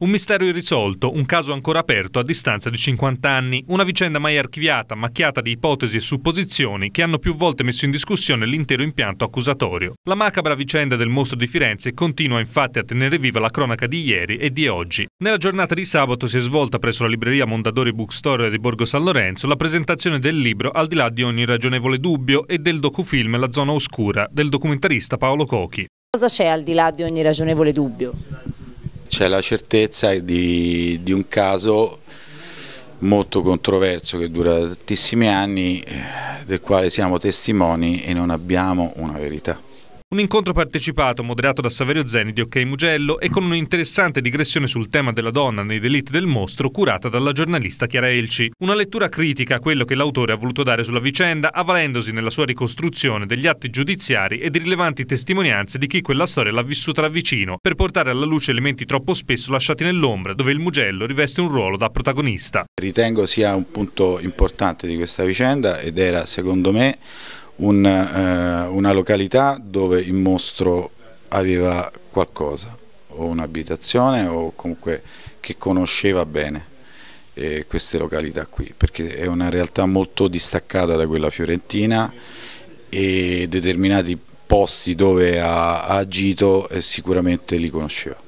Un mistero irrisolto, un caso ancora aperto a distanza di 50 anni, una vicenda mai archiviata, macchiata di ipotesi e supposizioni che hanno più volte messo in discussione l'intero impianto accusatorio. La macabra vicenda del mostro di Firenze continua infatti a tenere viva la cronaca di ieri e di oggi. Nella giornata di sabato si è svolta presso la libreria Mondadori Bookstore di Borgo San Lorenzo la presentazione del libro Al di là di ogni ragionevole dubbio e del docufilm La zona oscura del documentarista Paolo Cochi. Cosa c'è al di là di ogni ragionevole dubbio? c'è la certezza di, di, un caso molto controverso che dura tantissimi anni eh, del quale siamo testimoni e non abbiamo una verità. Un incontro partecipato, moderato da Saverio Zeni di Ok Mugello e con un'interessante digressione sul tema della donna nei delitti del mostro curata dalla giornalista Chiara Elci. Una lettura critica a quello che l'autore ha voluto dare sulla vicenda, avvalendosi nella sua ricostruzione degli atti giudiziari e di rilevanti testimonianze di chi quella storia l'ha vissuta da vicino, per portare alla luce elementi troppo spesso lasciati nell'ombra, dove il Mugello riveste un ruolo da protagonista. Ritengo sia un punto importante di questa vicenda ed era, secondo me, un, eh, una località dove il mostro aveva qualcosa, o un'abitazione o comunque che conosceva bene eh, queste località qui, perché è una realtà molto distaccata da quella fiorentina e determinati posti dove ha, ha agito eh, sicuramente li conosceva.